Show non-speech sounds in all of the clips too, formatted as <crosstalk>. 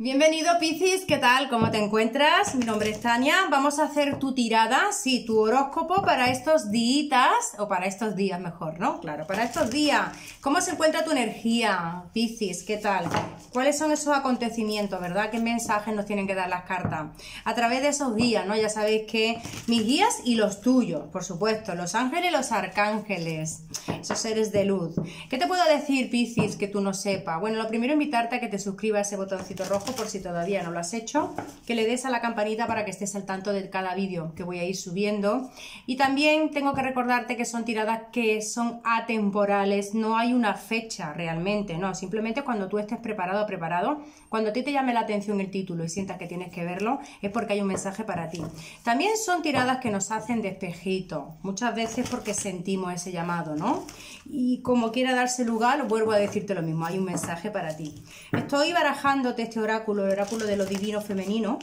Bienvenido Piscis, ¿qué tal? ¿Cómo te encuentras? Mi nombre es Tania, vamos a hacer tu tirada, sí, tu horóscopo para estos días, o para estos días mejor, ¿no? Claro, para estos días. ¿Cómo se encuentra tu energía, Piscis? ¿Qué tal? ¿Cuáles son esos acontecimientos, verdad? ¿Qué mensajes nos tienen que dar las cartas? A través de esos días, ¿no? Ya sabéis que mis guías y los tuyos, por supuesto, los ángeles y los arcángeles, esos seres de luz. ¿Qué te puedo decir, Piscis, que tú no sepas? Bueno, lo primero invitarte a que te suscribas ese botoncito rojo por si todavía no lo has hecho, que le des a la campanita para que estés al tanto de cada vídeo que voy a ir subiendo. Y también tengo que recordarte que son tiradas que son atemporales, no hay una fecha realmente, no, simplemente cuando tú estés preparado preparado, cuando a ti te llame la atención el título y sientas que tienes que verlo, es porque hay un mensaje para ti. También son tiradas que nos hacen despejito, muchas veces porque sentimos ese llamado, ¿no? Y como quiera darse lugar, vuelvo a decirte lo mismo, hay un mensaje para ti. Estoy barajándote este oráculo, el oráculo de lo divino femenino,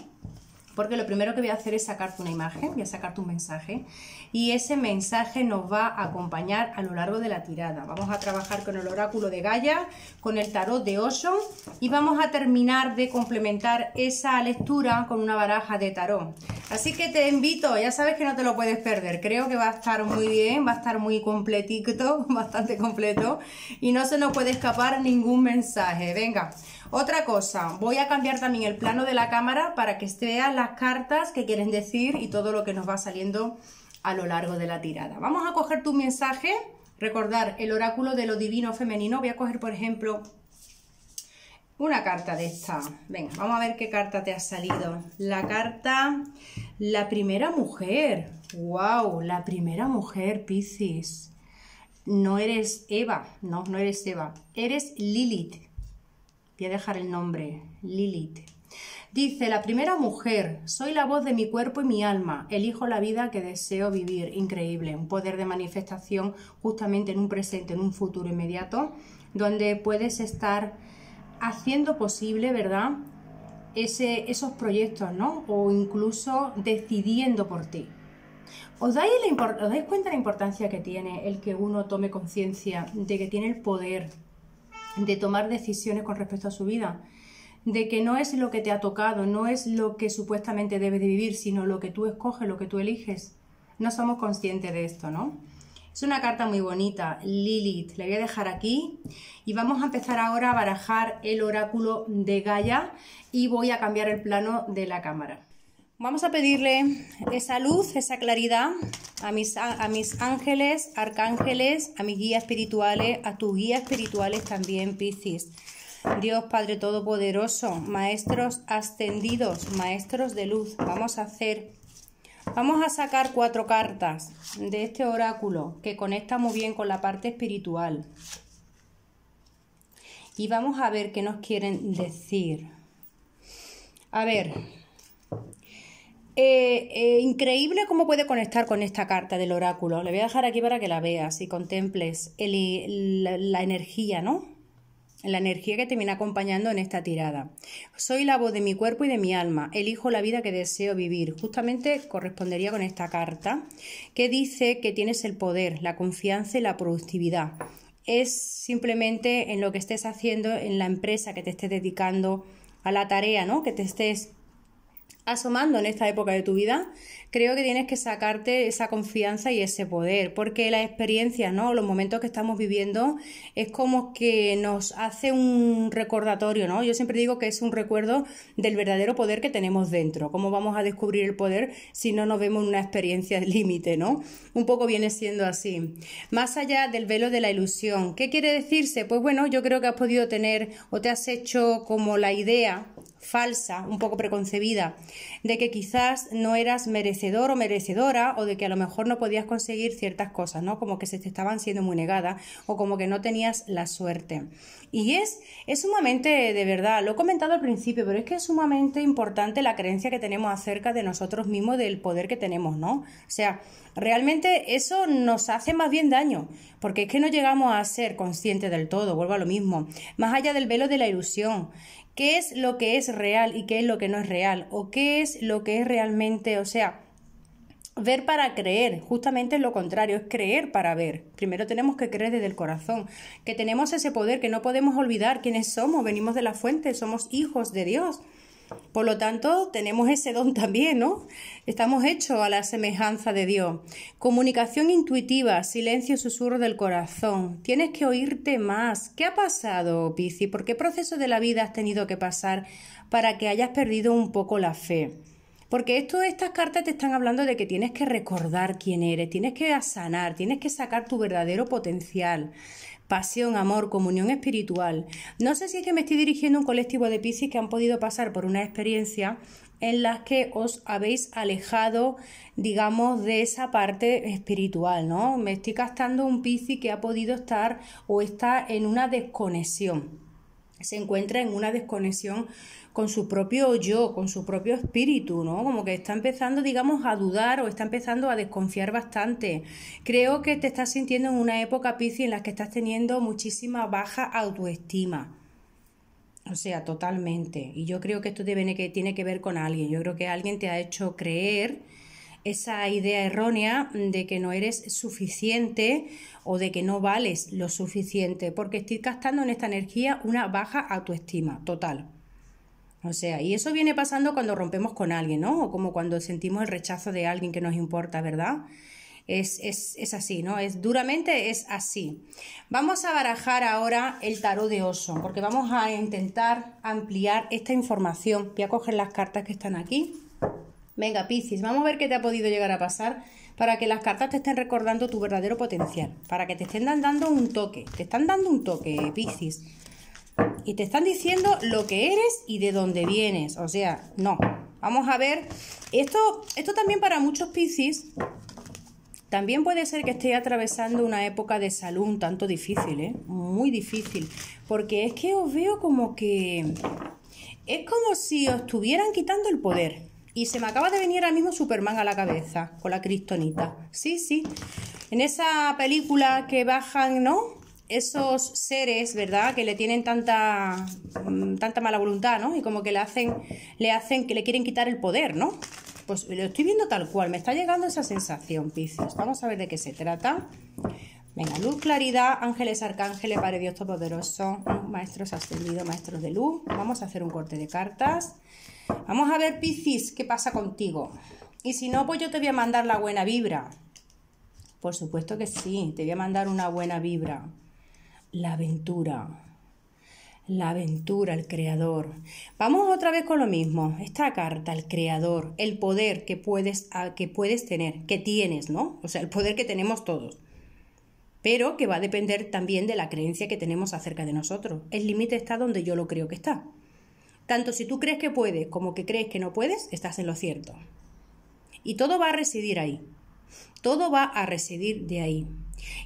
porque lo primero que voy a hacer es sacarte una imagen, voy a sacarte un mensaje y ese mensaje nos va a acompañar a lo largo de la tirada. Vamos a trabajar con el oráculo de Gaia, con el tarot de Osho y vamos a terminar de complementar esa lectura con una baraja de tarot. Así que te invito, ya sabes que no te lo puedes perder, creo que va a estar muy bien, va a estar muy completito, <laughs> bastante completo y no se nos puede escapar ningún mensaje. Venga. Otra cosa, voy a cambiar también el plano de la cámara para que vean las cartas que quieren decir y todo lo que nos va saliendo a lo largo de la tirada. Vamos a coger tu mensaje, recordar el oráculo de lo divino femenino. Voy a coger, por ejemplo, una carta de esta. Venga, vamos a ver qué carta te ha salido. La carta, la primera mujer. ¡Wow! La primera mujer, Piscis. No eres Eva, no, no eres Eva. Eres Lilith Voy a dejar el nombre, Lilith. Dice, la primera mujer, soy la voz de mi cuerpo y mi alma, elijo la vida que deseo vivir, increíble, un poder de manifestación justamente en un presente, en un futuro inmediato, donde puedes estar haciendo posible, ¿verdad? Ese, esos proyectos, ¿no? O incluso decidiendo por ti. ¿Os dais, ¿Os dais cuenta de la importancia que tiene el que uno tome conciencia de que tiene el poder de tomar decisiones con respecto a su vida, de que no es lo que te ha tocado, no es lo que supuestamente debes de vivir, sino lo que tú escoges, lo que tú eliges. No somos conscientes de esto, ¿no? Es una carta muy bonita, Lilith, la voy a dejar aquí y vamos a empezar ahora a barajar el oráculo de Gaia y voy a cambiar el plano de la cámara. Vamos a pedirle esa luz, esa claridad a mis, a mis ángeles, arcángeles, a mis guías espirituales, a tus guías espirituales también, Piscis. Dios Padre Todopoderoso, maestros ascendidos, maestros de luz, vamos a hacer, vamos a sacar cuatro cartas de este oráculo que conecta muy bien con la parte espiritual. Y vamos a ver qué nos quieren decir. A ver, eh, eh, increíble cómo puede conectar con esta carta del oráculo. Le voy a dejar aquí para que la veas y contemples la, la energía, ¿no? la energía que te viene acompañando en esta tirada. Soy la voz de mi cuerpo y de mi alma, elijo la vida que deseo vivir. Justamente correspondería con esta carta que dice que tienes el poder, la confianza y la productividad. Es simplemente en lo que estés haciendo, en la empresa que te estés dedicando a la tarea, ¿no? Que te estés asomando en esta época de tu vida, creo que tienes que sacarte esa confianza y ese poder, porque la experiencia ¿no? Los momentos que estamos viviendo es como que nos hace un recordatorio, ¿no? Yo siempre digo que es un recuerdo del verdadero poder que tenemos dentro. ¿Cómo vamos a descubrir el poder si no nos vemos en una experiencia <laughs> límite, ¿no? Un poco viene siendo así. Más allá del velo de la ilusión, ¿qué quiere decirse? Pues bueno, yo creo que has podido tener o te has hecho como la idea falsa, un poco preconcebida, de que quizás no eras merecedor o merecedora o de que a lo mejor no podías conseguir ciertas cosas, ¿no? Como que se te estaban siendo muy negadas o como que no tenías la suerte. Y es, es sumamente, de verdad, lo he comentado al principio, pero es que es sumamente importante la creencia que tenemos acerca de nosotros mismos, del poder que tenemos, ¿no? O sea, realmente eso nos hace más bien daño, porque es que no llegamos a ser conscientes del todo, vuelvo a lo mismo, más allá del velo de la ilusión qué es lo que es real y qué es lo que no es real, o qué es lo que es realmente, o sea, Ver para creer, justamente lo contrario, es creer para ver. Primero tenemos que creer desde el corazón, que tenemos ese poder, que no podemos olvidar quiénes somos, venimos de la fuente, somos hijos de Dios. Por lo tanto, tenemos ese don también, ¿no? Estamos hechos a la semejanza de Dios. Comunicación intuitiva, silencio, susurro del corazón. Tienes que oírte más. ¿Qué ha pasado, Pici? ¿Por qué proceso de la vida has tenido que pasar para que hayas perdido un poco la fe? Porque esto, estas cartas te están hablando de que tienes que recordar quién eres, tienes que sanar, tienes que sacar tu verdadero potencial pasión, amor, comunión espiritual. No sé si es que me estoy dirigiendo a un colectivo de Piscis que han podido pasar por una experiencia en la que os habéis alejado, digamos, de esa parte espiritual, ¿no? Me estoy gastando un Piscis que ha podido estar o está en una desconexión se encuentra en una desconexión con su propio yo, con su propio espíritu, ¿no? Como que está empezando, digamos, a dudar o está empezando a desconfiar bastante. Creo que te estás sintiendo en una época, Piscis, en la que estás teniendo muchísima baja autoestima. O sea, totalmente. Y yo creo que esto tiene que, tiene que ver con alguien. Yo creo que alguien te ha hecho creer esa idea errónea de que no eres suficiente o de que no vales lo suficiente, porque estoy gastando en esta energía una baja autoestima total. O sea, y eso viene pasando cuando rompemos con alguien, ¿no? O como cuando sentimos el rechazo de alguien que nos importa, ¿verdad? Es, así, ¿no? Es duramente es así. Vamos a barajar ahora el tarot de oso, porque vamos a intentar ampliar esta información. Voy a coger las cartas que están aquí. Venga, Piscis, vamos a ver qué te ha podido llegar a pasar para que las cartas te estén recordando tu verdadero potencial, para que te estén dando un toque, te están dando un toque, Piscis. Y te están diciendo lo que eres y de dónde vienes. O sea, no. Vamos a ver. Esto, esto también para muchos Piscis. También puede ser que esté atravesando una época de salud un tanto difícil, ¿eh? Muy difícil. Porque es que os veo como que... Es como si os estuvieran quitando el poder. Y se me acaba de venir ahora mismo Superman a la cabeza con la cristonita. Sí, sí. En esa película que bajan, ¿no? esos seres, ¿verdad? Que le tienen tanta, mm, tanta mala voluntad, ¿no? Y como que le hacen, le hacen que le quieren quitar el poder, ¿no? Pues lo estoy viendo tal cual, me está llegando esa sensación, Piscis. Vamos a ver de qué se trata. Venga, luz, claridad, ángeles, arcángeles, Padre Dios Todopoderoso, maestros ascendidos, maestros de luz. Vamos a hacer un corte de cartas. Vamos a ver, Piscis, qué pasa contigo. Y si no, pues yo te voy a mandar la buena vibra. Por supuesto que sí, te voy a mandar una buena vibra la aventura. La aventura el creador. Vamos otra vez con lo mismo. Esta carta el creador, el poder que puedes, ah, que puedes tener, que tienes, ¿no? O sea, el poder que tenemos todos. Pero que va a depender también de la creencia que tenemos acerca de nosotros. El límite está donde yo lo creo que está. Tanto si tú crees que puedes como que crees que no puedes, estás en lo cierto. Y todo va a residir ahí. Todo va a residir de ahí.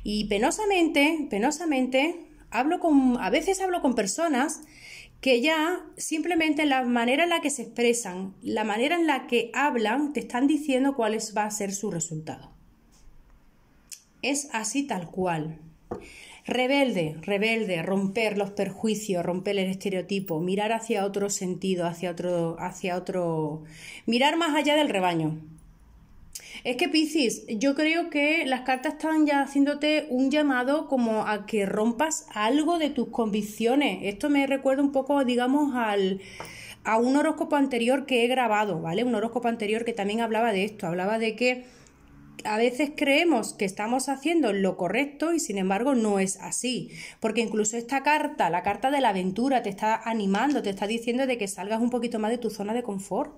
Y penosamente, penosamente, hablo con, a veces hablo con personas que ya simplemente la manera en la que se expresan, la manera en la que hablan, te están diciendo cuál va a ser su resultado. Es así tal cual. Rebelde, rebelde, romper los perjuicios, romper el estereotipo, mirar hacia otro sentido, hacia otro, hacia otro, mirar más allá del rebaño, es que Piscis, yo creo que las cartas están ya haciéndote un llamado como a que rompas algo de tus convicciones. Esto me recuerda un poco, digamos, al a un horóscopo anterior que he grabado, ¿vale? Un horóscopo anterior que también hablaba de esto, hablaba de que a veces creemos que estamos haciendo lo correcto y sin embargo no es así, porque incluso esta carta, la carta de la aventura, te está animando, te está diciendo de que salgas un poquito más de tu zona de confort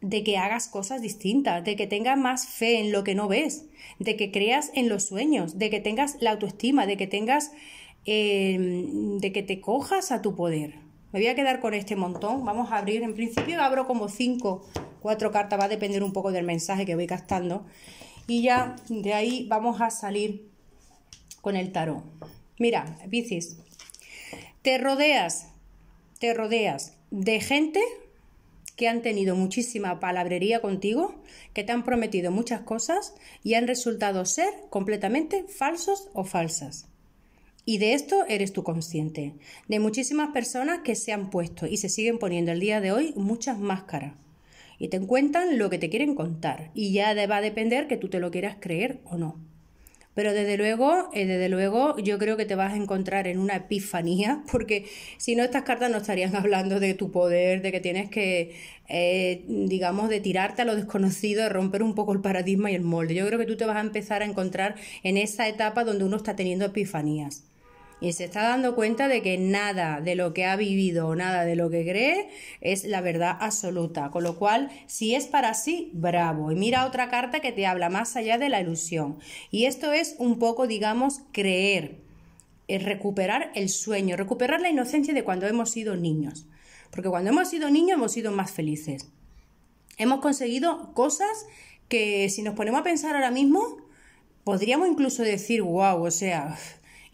de que hagas cosas distintas, de que tengas más fe en lo que no ves, de que creas en los sueños, de que tengas la autoestima, de que tengas, em, de que te cojas a tu poder. Me voy a quedar con este montón. Vamos a abrir, en principio abro como 5, 4 cartas, va a depender un poco del mensaje que voy gastando. Y ya de ahí vamos a salir con el tarot. Mira, Bicis... te rodeas, te rodeas de gente que han tenido muchísima palabrería contigo, que te han prometido muchas cosas y han resultado ser completamente falsos o falsas. Y de esto eres tú consciente, de muchísimas personas que se han puesto y se siguen poniendo el día de hoy muchas máscaras. Y te cuentan lo que te quieren contar y ya va a depender que tú te lo quieras creer o no. Pero desde luego, eh, desde luego, yo creo que te vas a encontrar en una epifanía, <laughs> porque si no, estas cartas no estarían <laughs> hablando de tu poder, de que tienes que, eh, digamos, de tirarte a lo desconocido, de romper un poco el paradigma y el molde. Yo creo que tú te vas a empezar a encontrar en esa etapa donde uno está teniendo epifanías y se está dando cuenta de que nada de lo que ha vivido o nada de lo que cree es la verdad absoluta. Con lo cual, si es para sí, bravo. Y mira otra carta que te habla más allá de la ilusión. Y esto es un poco, digamos, creer, es recuperar el sueño, recuperar la inocencia de cuando hemos sido niños. Porque cuando hemos sido niños hemos sido más felices. Hemos conseguido cosas que si nos ponemos a pensar ahora mismo, podríamos incluso decir, wow, o sea,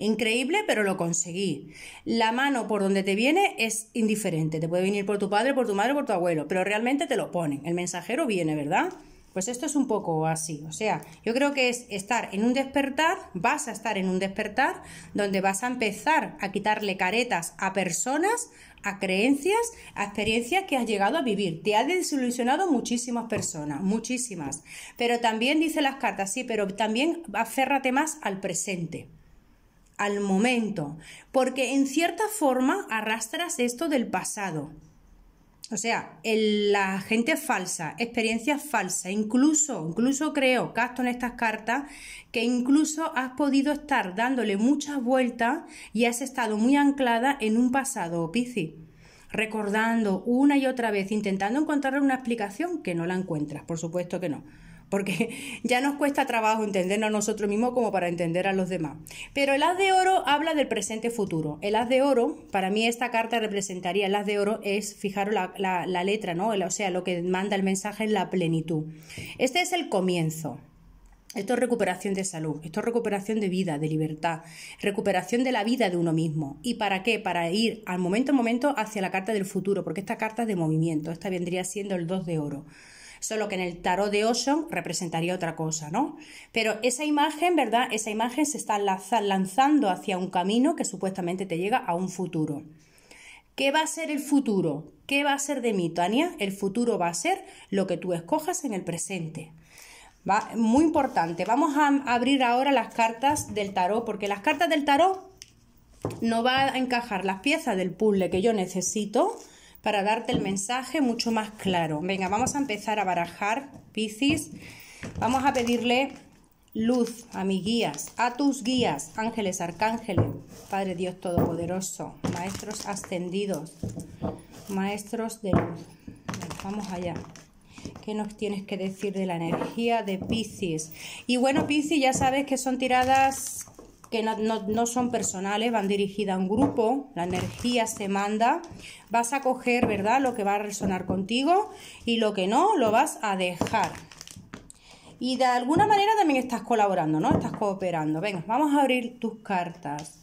Increíble, pero lo conseguí. La mano por donde te viene es indiferente. Te puede venir por tu padre, por tu madre, por tu abuelo, pero realmente te lo ponen. El mensajero viene, ¿verdad? Pues esto es un poco así, o sea, yo creo que es estar en un despertar, vas a estar en un despertar donde vas a empezar a quitarle caretas a personas, a creencias, a experiencias que has llegado a vivir. Te ha desilusionado muchísimas personas, muchísimas. Pero también dice las cartas, sí, pero también aférrate más al presente momento, porque en cierta forma arrastras esto del pasado. O sea, la gente falsa, experiencia falsas, incluso, incluso creo, casto en estas cartas, que incluso has podido estar dándole muchas vueltas y has estado muy anclada en un pasado, Piscis recordando una y otra vez, intentando encontrar una explicación que no la encuentras, por supuesto que no porque <laughs> ya nos cuesta trabajo entendernos a nosotros mismos como para entender a los demás. Pero el haz de oro habla del presente futuro. El haz de oro, para mí esta carta representaría, el haz de oro es, fijaros la, la, letra, ¿no? O sea, lo que manda el mensaje es la plenitud. Este es el comienzo, esto es recuperación de salud, esto es recuperación de vida, de libertad, recuperación de la vida de uno mismo. ¿Y para qué? Para ir al momento a momento hacia la carta del futuro, porque esta carta es de movimiento, esta vendría siendo el 2 de oro solo que en el tarot de Osho representaría otra cosa, ¿no? Pero esa imagen, ¿verdad? Esa imagen se está lanzando hacia un camino que supuestamente te llega a un futuro. ¿Qué va a ser el futuro? ¿Qué va a ser de mí, Tania? El futuro va a ser lo que tú escojas en el presente. muy importante. Vamos a abrir ahora las cartas del tarot, porque las cartas del tarot no van a encajar las piezas del puzzle que yo necesito para darte el mensaje mucho más claro. Venga, vamos a empezar a barajar, Piscis. Vamos a pedirle luz a mis guías, a tus guías, ángeles, arcángeles, Padre Dios Todopoderoso, maestros ascendidos, maestros de luz. Vamos allá. ¿Qué nos tienes que decir de la energía de Piscis? Y bueno, Piscis, ya sabes que son tiradas que no, son personales, van dirigidas a un grupo, la energía se manda, vas a coger, ¿verdad?, lo que va a resonar contigo y lo que no, lo vas a dejar. Y de alguna manera también estás colaborando, ¿no? Estás cooperando. Venga, vamos a abrir tus cartas.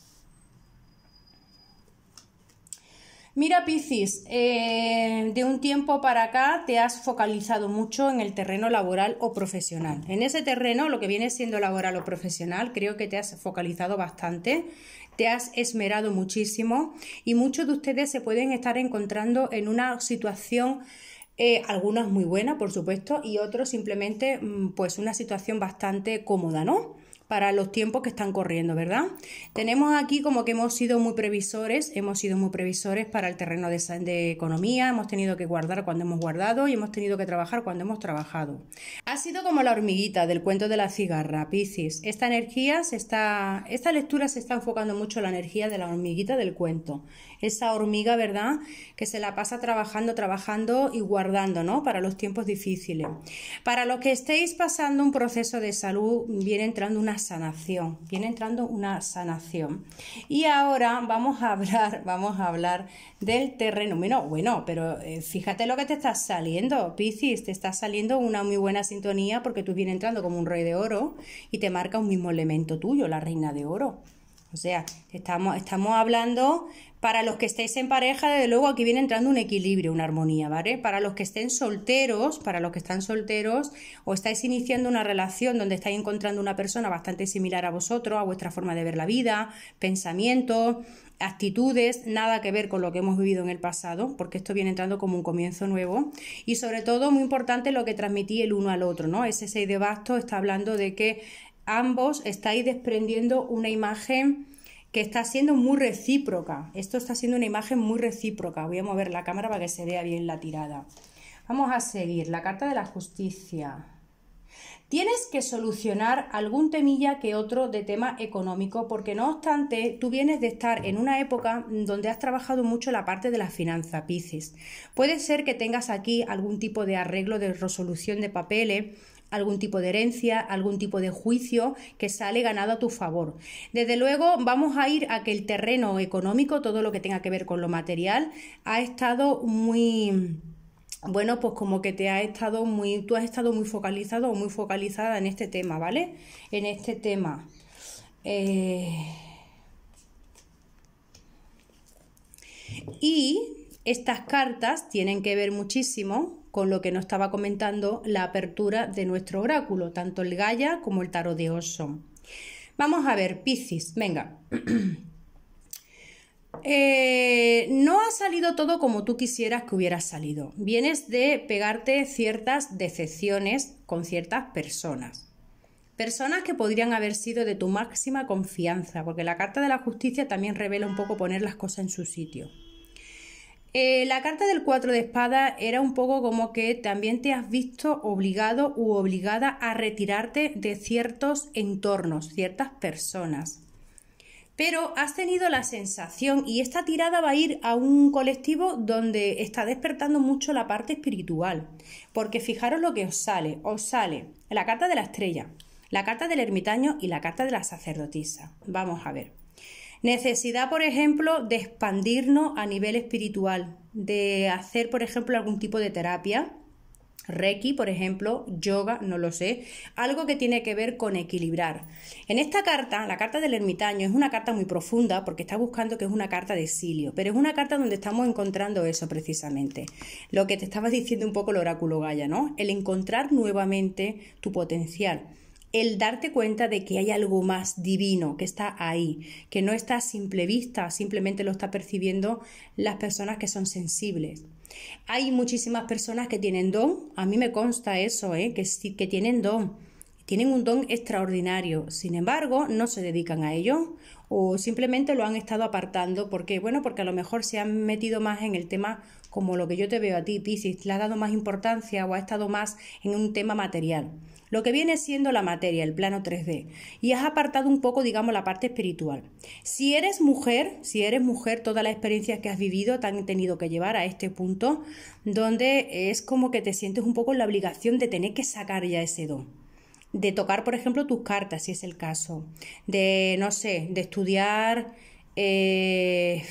Mira, Piscis, eh, de un tiempo para acá te has focalizado mucho en el terreno laboral o profesional. En ese terreno, lo que viene siendo laboral o profesional, creo que te has focalizado bastante, te has esmerado muchísimo y muchos de ustedes se pueden estar encontrando en una situación eh, algunas muy buenas, por supuesto, y otros simplemente mm, pues una situación bastante cómoda, ¿no? para los tiempos que están corriendo, ¿verdad? Tenemos aquí como que hemos sido muy previsores, hemos sido muy previsores para el terreno de, de economía, hemos tenido que guardar cuando hemos guardado y hemos tenido que trabajar cuando hemos trabajado. Ha sido como la hormiguita del cuento de la cigarra, Piscis. Esta energía se está, esta lectura se está enfocando mucho en la energía de la hormiguita del cuento esa hormiga, ¿verdad? Que se la pasa trabajando, trabajando y guardando, ¿no? Para los tiempos difíciles. Para los que estéis pasando un proceso de salud, viene entrando una sanación, viene entrando una sanación. Y ahora vamos a hablar, <laughs> vamos a hablar del terreno. Bueno, bueno, pero eh, fíjate lo que te está saliendo, Piscis, te está saliendo una muy buena sintonía porque tú vienes entrando como un rey de oro y te marca un mismo elemento tuyo, la reina de oro. O sea, estamos, estamos hablando, para los que estéis en pareja, desde luego aquí viene entrando un equilibrio, una armonía, ¿vale? Para los que estén solteros, para los que están solteros, o estáis iniciando una relación donde estáis encontrando una persona bastante similar a vosotros, a vuestra forma de ver la vida, pensamientos, actitudes, nada que ver con lo que hemos vivido en el pasado, porque esto viene entrando como un comienzo nuevo. Y sobre todo, muy importante lo que transmití el uno al otro, ¿no? Ese 6 de basto está hablando de que ambos estáis desprendiendo una imagen que está siendo muy recíproca. Esto está siendo una imagen muy recíproca. Voy a mover la cámara para que se vea bien la tirada. Vamos a seguir. La carta de la justicia. Tienes que solucionar algún temilla que otro de tema económico, porque no obstante, tú vienes de estar en una época donde has trabajado mucho la parte de la finanza, Piscis. Puede ser que tengas aquí algún tipo de arreglo de resolución de papeles algún tipo de herencia, algún tipo de juicio que sale ganado a tu favor. Desde luego vamos a ir a que el terreno económico, todo lo que tenga que ver con lo material, ha estado muy bueno, pues como que te ha estado muy tú has estado muy focalizado o muy focalizada en este tema, ¿vale? En este tema. Eh, y estas cartas tienen que ver muchísimo con lo que nos estaba comentando la apertura de nuestro oráculo, tanto el Gaia como el tarot de Oso. Vamos a ver, Piscis, venga. <clears throat> Eh, no ha salido todo como tú quisieras que hubiera salido. Vienes de pegarte ciertas decepciones con ciertas personas. Personas que podrían haber sido de tu máxima confianza, porque la carta de la justicia también revela un poco poner las cosas en su sitio. Eh, la carta del cuatro de espada era un poco como que también te has visto obligado u obligada a retirarte de ciertos entornos, ciertas personas. Pero has tenido la sensación, y esta tirada va a ir a un colectivo donde está despertando mucho la parte espiritual. Porque fijaros lo que os sale. Os sale la carta de la estrella, la carta del ermitaño y la carta de la sacerdotisa. Vamos a ver. Necesidad, por ejemplo, de expandirnos a nivel espiritual, de hacer, por ejemplo, algún tipo de terapia, Reiki, por ejemplo, yoga, no lo sé, algo que tiene que ver con equilibrar. En esta carta, la carta del ermitaño, es una carta muy profunda porque está buscando que es una carta de exilio, pero es una carta donde estamos encontrando eso precisamente. Lo que te estaba <laughs> diciendo un poco el oráculo Gaya, ¿no? El encontrar nuevamente tu potencial el darte cuenta de que hay algo más divino que está ahí, que no está a simple vista, simplemente lo está percibiendo las personas que son sensibles. Hay muchísimas personas que tienen don, a mí me consta eso, ¿eh? que que tienen don, tienen un don extraordinario, sin embargo, no se dedican a ello o simplemente lo han estado apartando porque bueno, porque a lo mejor se han metido más en el tema como lo que yo te veo a ti, Piscis, le ha dado más importancia o ha estado más en un tema material lo que viene siendo la materia, el plano 3D, y has apartado un poco, digamos, la parte espiritual. Si eres mujer, si eres mujer, todas las experiencias que has vivido te han tenido que llevar a este punto donde es como que te sientes un poco en la obligación de tener que sacar ya ese don de tocar, por ejemplo, tus cartas, si es el caso, de, no sé, de estudiar, eh,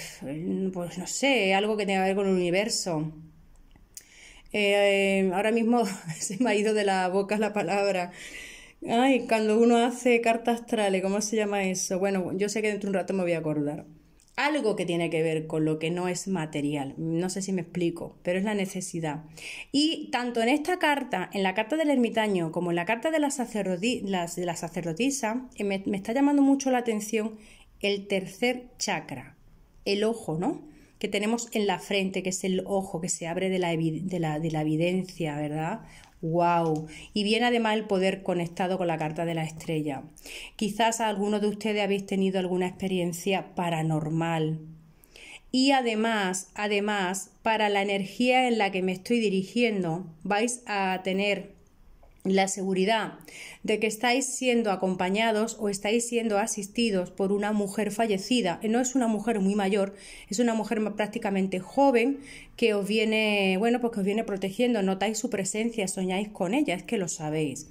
pues no sé, algo que tenga que ver con el universo, eh, em, ahora mismo <laughs> se me ha ido de la boca la palabra. Ay, cuando uno hace cartas astrales, ¿cómo se llama eso? Bueno, yo sé que dentro de un rato me voy a acordar. Algo que tiene que ver con lo que no es material. No sé si me explico, pero es la necesidad. Y tanto en esta carta, en la carta del ermitaño, como en la carta de la, sacerdotisa, eh, me está llamando mucho la atención el tercer chakra, el ojo, ¿no? que tenemos en la frente, que es el ojo que se abre de la, de la, evidencia, ¿verdad? ¡Wow! Y viene además el poder conectado con la carta de la estrella. Quizás alguno de ustedes habéis tenido alguna experiencia paranormal. Y además, además, para la energía en la que me estoy dirigiendo, vais a tener la seguridad de que estáis siendo acompañados o estáis siendo asistidos por una mujer fallecida. Eh, no es una mujer muy mayor, es una mujer prácticamente joven que os viene, bueno, pues que os viene protegiendo, notáis su presencia, soñáis con ella, es que lo sabéis.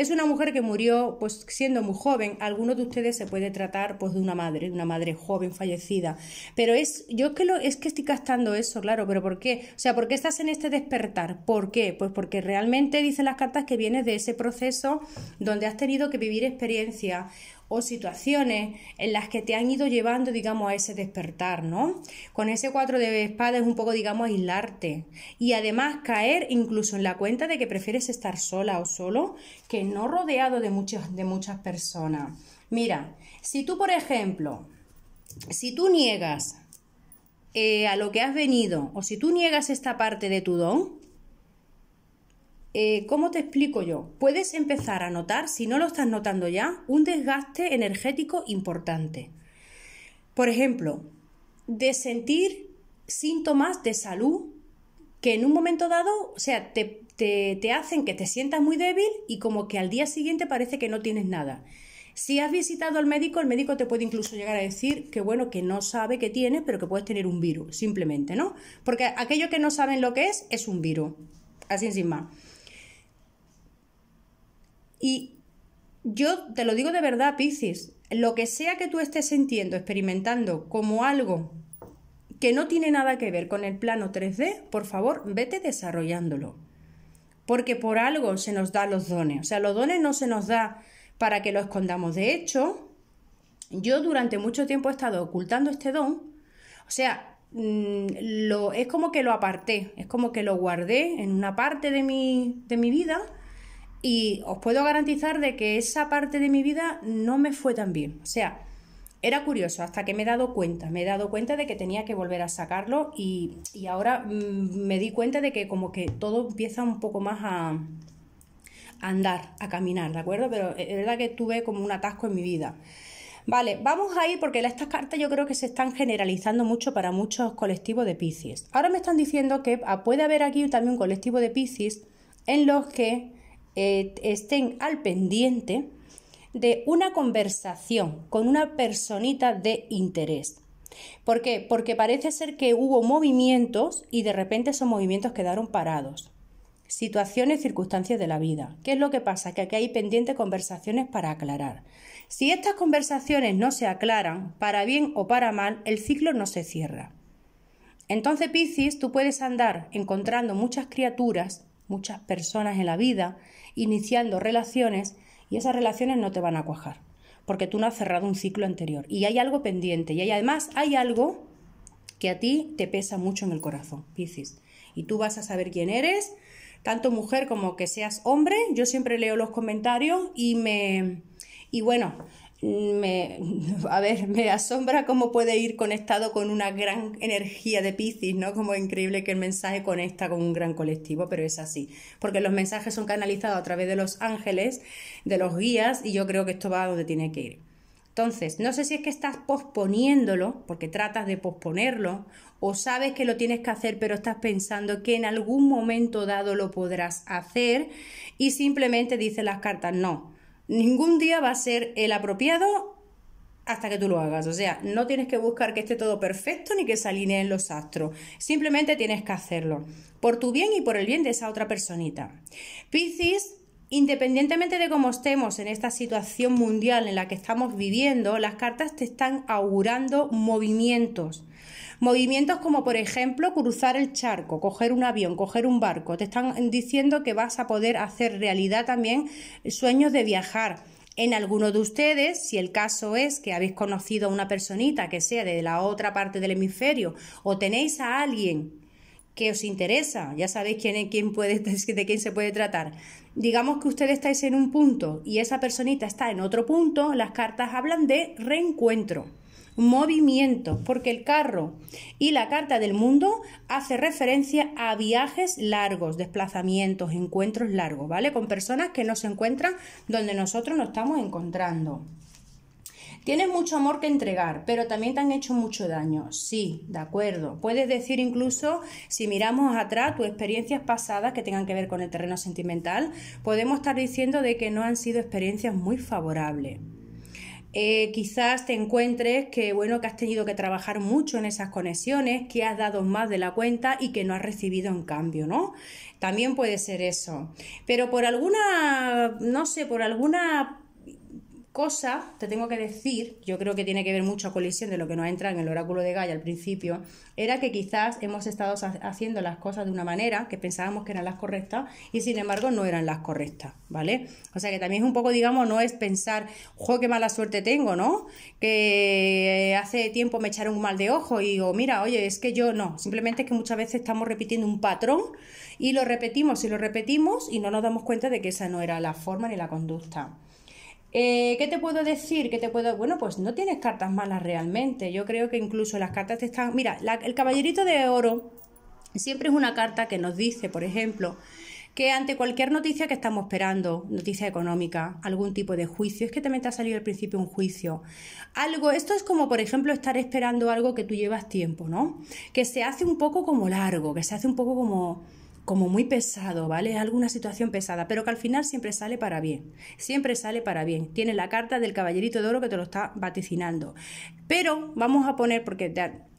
Es una mujer que murió pues siendo muy joven. Algunos de ustedes se puede tratar pues de una madre, de una madre joven fallecida. Pero es, yo es que lo, es que estoy gastando eso, claro, pero ¿por qué? O sea, ¿por qué estás en este despertar? ¿Por qué? Pues porque realmente dicen las cartas que vienes de ese proceso donde has tenido que vivir experiencia o situaciones en las que te han ido llevando, digamos, a ese despertar, ¿no? Con ese cuatro de espadas es un poco, digamos, aislarte y además caer incluso en la cuenta de que prefieres estar sola o solo que no rodeado de, muchas de muchas personas. Mira, si tú, por ejemplo, si tú niegas eh, a lo que has venido o si tú niegas esta parte de tu don, eh, ¿cómo te explico yo? Puedes empezar a notar, si no lo estás notando ya, un desgaste energético importante. Por ejemplo, de sentir síntomas de salud que en un momento dado, o sea, te, hacen que te sientas muy débil y como que al día siguiente parece que no tienes nada. Si has visitado al médico, el médico te puede incluso llegar a decir que bueno, que no sabe que tienes, pero que puedes tener un virus, simplemente, ¿no? Porque aquello que no saben lo que es, es un virus. Así sin más. Y yo te lo digo de verdad, Piscis, lo que sea que tú estés sintiendo, experimentando como algo que no tiene nada que ver con el plano 3D, por favor, vete desarrollándolo. Porque por algo se nos da los dones. O sea, los dones no se nos da para que lo escondamos. De hecho, yo durante mucho tiempo he estado ocultando este don. O sea, mm, lo, es como que lo aparté, es como que lo guardé en una parte de mi, de mi vida y os puedo garantizar de que esa parte de mi vida no me fue tan bien. O sea, era curioso hasta que me he dado cuenta, me he dado cuenta de que tenía que volver a sacarlo y, ahora mm, me di cuenta de que como que todo empieza un poco más a, andar, a caminar, ¿de acuerdo? Pero es verdad que tuve como un atasco en mi vida. Vale, vamos a ir porque estas cartas yo creo que se están generalizando mucho para muchos colectivos de Piscis. Ahora me están diciendo que ah, puede haber aquí también un colectivo de Piscis en los que eh, estén al pendiente de una conversación con una personita de interés. ¿Por qué? Porque parece ser que hubo movimientos y de repente esos movimientos quedaron parados. Situaciones, circunstancias de la vida. ¿Qué es lo que pasa? Que aquí hay pendientes conversaciones para aclarar. Si estas conversaciones no se aclaran, para bien o para mal, el ciclo no se cierra. Entonces, Piscis, tú puedes andar encontrando muchas criaturas muchas personas en la vida, iniciando relaciones y esas relaciones no te van a cuajar, porque tú no has cerrado un ciclo anterior y hay algo pendiente y además hay algo que a ti te pesa mucho en el corazón, Piscis. Y tú vas a saber quién eres, tanto mujer como que seas hombre. Yo siempre leo los comentarios y me... Y bueno, me, <laughs> a ver, me asombra cómo puede ir conectado con una gran energía de Piscis, ¿no? Como increíble que el mensaje conecta con un gran colectivo, pero es así, porque los mensajes son canalizados a través de los ángeles, de los guías, y yo creo que esto va a donde tiene que ir. Entonces, no sé si es que estás posponiéndolo, porque tratas de posponerlo, o sabes que lo tienes que hacer, pero estás pensando que en algún momento dado lo podrás hacer, y simplemente dice las cartas, no, ningún día va a ser el apropiado hasta que tú lo hagas. O sea, no tienes que buscar que esté todo perfecto ni que se alineen los astros. Simplemente tienes que hacerlo por tu bien y por el bien de esa otra personita. Piscis, independientemente de cómo estemos en esta situación mundial en la que estamos viviendo, las cartas te están augurando movimientos. Movimientos como, por ejemplo, cruzar el charco, coger un avión, coger un barco. Te están diciendo que vas a poder hacer realidad también sueños de viajar. En alguno de ustedes, si el caso es que habéis conocido a una personita que sea de la otra parte del hemisferio o tenéis a alguien que os interesa, ya sabéis quién, quién puede, <laughs> de quién se puede tratar. Digamos que ustedes estáis en un punto y esa personita está en otro punto, las cartas hablan de reencuentro movimiento porque el carro y la carta del mundo hace referencia a viajes largos, desplazamientos, encuentros largos, ¿vale? Con personas que no se encuentran donde nosotros nos estamos encontrando. Tienes mucho amor que entregar, pero también te han hecho mucho daño. Sí, de acuerdo. Puedes decir incluso, si miramos atrás tus experiencias pasadas que tengan que ver con el terreno sentimental, podemos estar diciendo de que no han sido experiencias muy favorables. Eh, quizás te encuentres que bueno que has tenido que trabajar mucho en esas conexiones, que has dado más de la cuenta y que no has recibido en cambio, ¿no? También puede ser eso. Pero por alguna, no sé, por alguna cosa, te tengo que decir, yo creo que tiene que ver mucho a colisión de lo que nos entra en el oráculo de Gaia al principio, era que quizás hemos estado haciendo las cosas de una manera que pensábamos que eran las correctas y sin embargo no eran las correctas, ¿vale? O sea que también es un poco, digamos, no es pensar, jo, qué mala suerte tengo, ¿no? Que eh, hace tiempo me echaron un mal de ojo y o mira, oye, es que yo no, simplemente es que muchas veces estamos repitiendo un patrón y lo repetimos y lo repetimos y no nos damos cuenta de que esa no era la forma ni la conducta. Eh, ¿Qué te puedo decir? ¿Qué te puedo...? Bueno, pues no tienes cartas malas realmente. Yo creo que incluso las cartas te están... Mira, el caballerito de oro siempre es una carta que nos dice, por ejemplo, que ante cualquier noticia que estamos esperando, noticia económica, algún tipo de juicio, es que también te ha salido al principio un juicio, algo, esto es como por ejemplo estar esperando algo que tú llevas tiempo, ¿no? Que se hace un poco como largo, que se hace un poco como como muy pesado, ¿vale? alguna situación pesada, pero que al final siempre sale para bien, siempre sale para bien. Tiene la carta del caballerito de oro que te lo está vaticinando. Pero vamos a poner, porque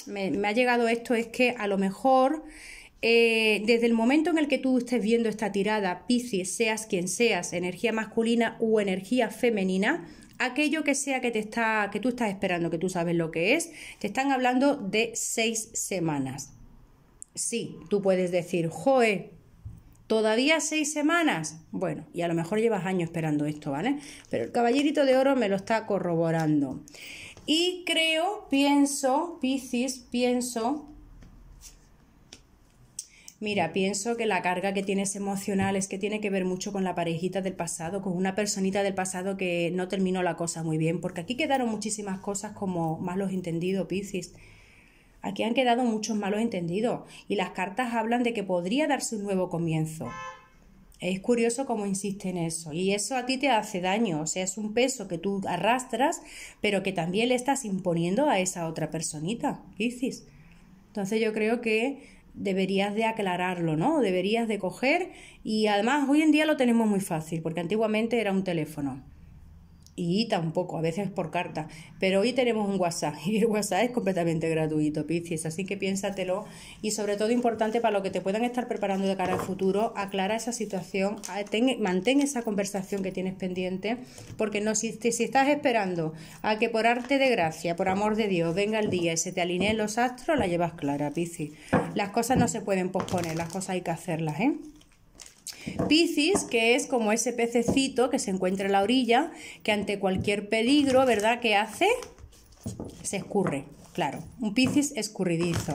me, ha llegado esto, es que a lo mejor... Eh, desde el momento en el que tú estés viendo esta tirada, Piscis, seas quien seas, energía masculina u energía femenina, aquello que sea que te está que tú estás esperando, que tú sabes lo que es, te están hablando de seis semanas. Sí, tú puedes decir, joe, ¿Todavía seis semanas? Bueno, y a lo mejor llevas años esperando esto, ¿vale? Pero el caballerito de oro me lo está corroborando. Y creo, pienso, Piscis, pienso... Mira, pienso que la carga que tienes emocional es que tiene que ver mucho con la parejita del pasado, con una personita del pasado que no terminó la cosa muy bien, porque aquí quedaron muchísimas cosas como malos entendidos, Piscis. Aquí han quedado muchos malos entendidos y las cartas hablan de que podría darse un nuevo comienzo. Es curioso cómo insiste en eso. Y eso a ti te hace daño. O sea, es un peso que tú arrastras, pero que también le estás imponiendo a esa otra personita, Isis. Entonces yo creo que deberías de aclararlo, ¿no? Deberías de coger. Y además hoy en día lo tenemos muy fácil, porque antiguamente era un teléfono y tampoco, a veces por carta. Pero hoy tenemos un WhatsApp <laughs> y el WhatsApp es completamente gratuito, Piscis, así que piénsatelo. Y sobre todo importante para lo que te puedan estar preparando de cara al futuro, aclara esa situación, mantén esa conversación que tienes pendiente, porque no, si, si estás esperando a que por arte de gracia, por amor de Dios, venga el día y se te alineen los astros, la llevas clara, Piscis. Las cosas no se pueden posponer, las cosas hay que hacerlas, ¿eh? Piscis, que es como ese pececito que se encuentra en la orilla, que ante cualquier peligro, ¿verdad? Que hace? Se escurre, claro, un Piscis escurridizo.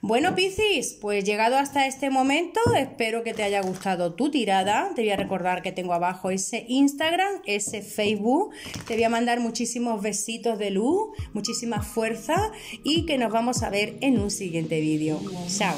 Bueno, Piscis, pues llegado hasta este momento, espero que te haya gustado tu tirada. Te voy a recordar que tengo abajo ese Instagram, ese Facebook. Te voy a mandar muchísimos besitos de luz, muchísima fuerza y que nos vamos a ver en un siguiente vídeo. Chao.